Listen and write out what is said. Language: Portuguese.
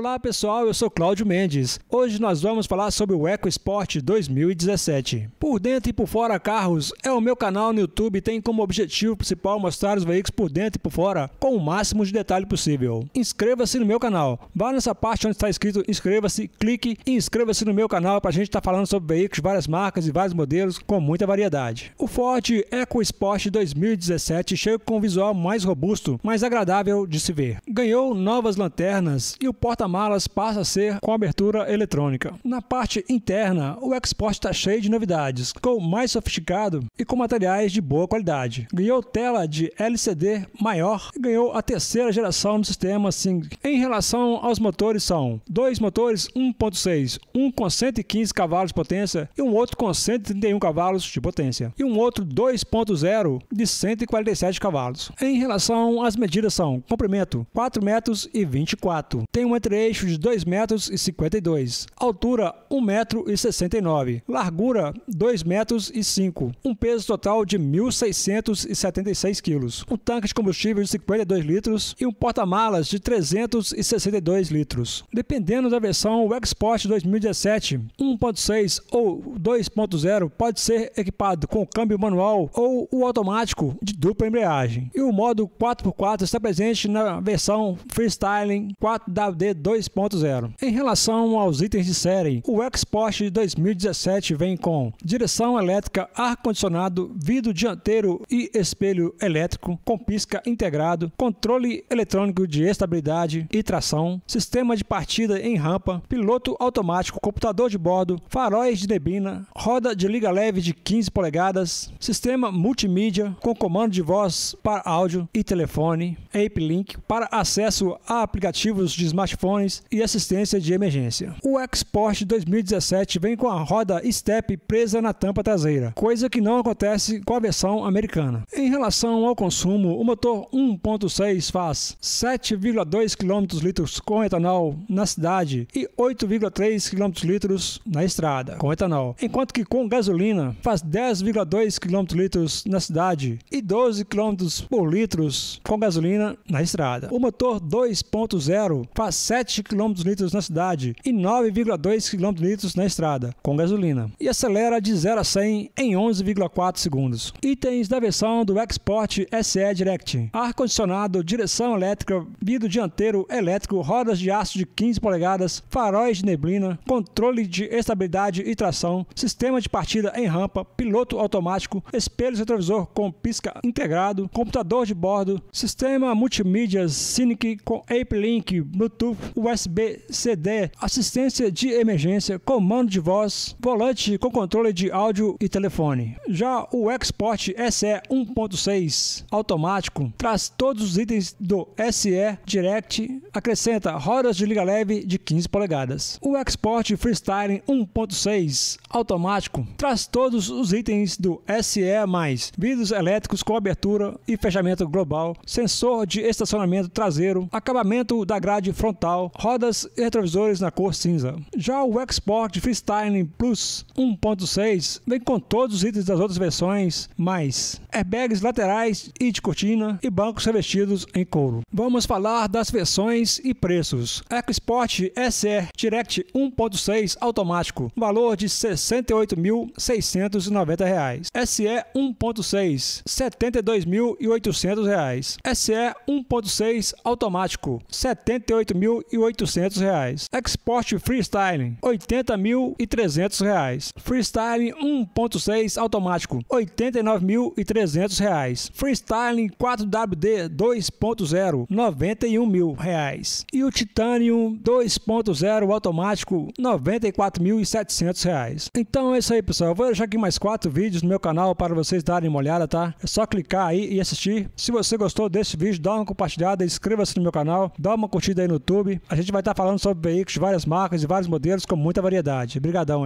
Olá pessoal, eu sou Cláudio Mendes. Hoje nós vamos falar sobre o EcoSport 2017. Por dentro e por fora carros é o meu canal no YouTube e tem como objetivo principal mostrar os veículos por dentro e por fora com o máximo de detalhe possível. Inscreva-se no meu canal. Vá nessa parte onde está escrito inscreva-se, clique e inscreva-se no meu canal para a gente estar tá falando sobre veículos de várias marcas e vários modelos com muita variedade. O Ford EcoSport 2017 chega com um visual mais robusto, mais agradável de se ver. Ganhou novas lanternas e o porta porta-malas passa a ser com abertura eletrônica. Na parte interna, o Export está cheio de novidades, ficou mais sofisticado e com materiais de boa qualidade. Ganhou tela de LCD maior e ganhou a terceira geração do sistema Sync. Em relação aos motores, são dois motores 1.6, um com 115 cavalos de potência e um outro com 131 cavalos de potência, e um outro 2.0 de 147 cavalos. Em relação às medidas, são comprimento 4 metros e 24, tem um entre Eixo de 2,52 metros, e altura 1,69 metro, e largura 2,05 metros, e um peso total de 1.676 quilos, um tanque de combustível de 52 litros e um porta-malas de 362 litros. Dependendo da versão o Export 2017, 1.6 ou 2.0 pode ser equipado com o câmbio manual ou o automático de dupla embreagem. E o modo 4x4 está presente na versão Freestyling 4WD2 2.0. Em relação aos itens de série, o Export 2017 vem com direção elétrica, ar-condicionado, vidro dianteiro e espelho elétrico, com pisca integrado, controle eletrônico de estabilidade e tração, sistema de partida em rampa, piloto automático, computador de bordo, faróis de neblina, roda de liga leve de 15 polegadas, sistema multimídia com comando de voz para áudio e telefone, Ape Link para acesso a aplicativos de smartphone e assistência de emergência. O Export 2017 vem com a roda Step presa na tampa traseira, coisa que não acontece com a versão americana. Em relação ao consumo, o motor 1.6 faz 7,2 km litros com etanol na cidade e 8,3 km litros na estrada com etanol, enquanto que com gasolina faz 10,2 km litros na cidade e 12 km por litros com gasolina na estrada. O motor 2.0 faz 7 7 km litros na cidade e 9,2 km litros na estrada, com gasolina, e acelera de 0 a 100 em 11,4 segundos. Itens da versão do Export SE Direct: ar-condicionado, direção elétrica, vidro dianteiro elétrico, rodas de aço de 15 polegadas, faróis de neblina, controle de estabilidade e tração, sistema de partida em rampa, piloto automático, espelho retrovisor com pisca integrado, computador de bordo, sistema multimídia Cynic com Ape Link, Bluetooth, USB-C assistência de emergência, comando de voz, volante com controle de áudio e telefone. Já o Export SE 1.6 automático traz todos os itens do SE Direct, acrescenta rodas de liga leve de 15 polegadas. O Export Freestyling 1.6 automático traz todos os itens do SE+, vidros elétricos com abertura e fechamento global, sensor de estacionamento traseiro, acabamento da grade frontal digital, rodas e retrovisores na cor cinza. Já o Export Freestyling Plus 1.6 vem com todos os itens das outras versões, mais airbags laterais e de cortina e bancos revestidos em couro. Vamos falar das versões e preços. EcoSport SR Direct 1.6 automático, valor de R$ 68.690. SE 1.6, R$ 72.800. SE 1.6 automático, R$ 78.000. 1.800. Export Freestyling, R$ reais. Freestyling 1.6 automático, R$ reais. Freestyling 4WD 2.0, R$ reais. E o Titanium 2.0 automático, R$ reais. Então é isso aí, pessoal. Eu vou deixar aqui mais quatro vídeos no meu canal para vocês darem uma olhada, tá? É só clicar aí e assistir. Se você gostou desse vídeo, dá uma compartilhada, inscreva-se no meu canal, dá uma curtida aí no YouTube. A gente vai estar falando sobre veículos de várias marcas e vários modelos com muita variedade. Obrigadão.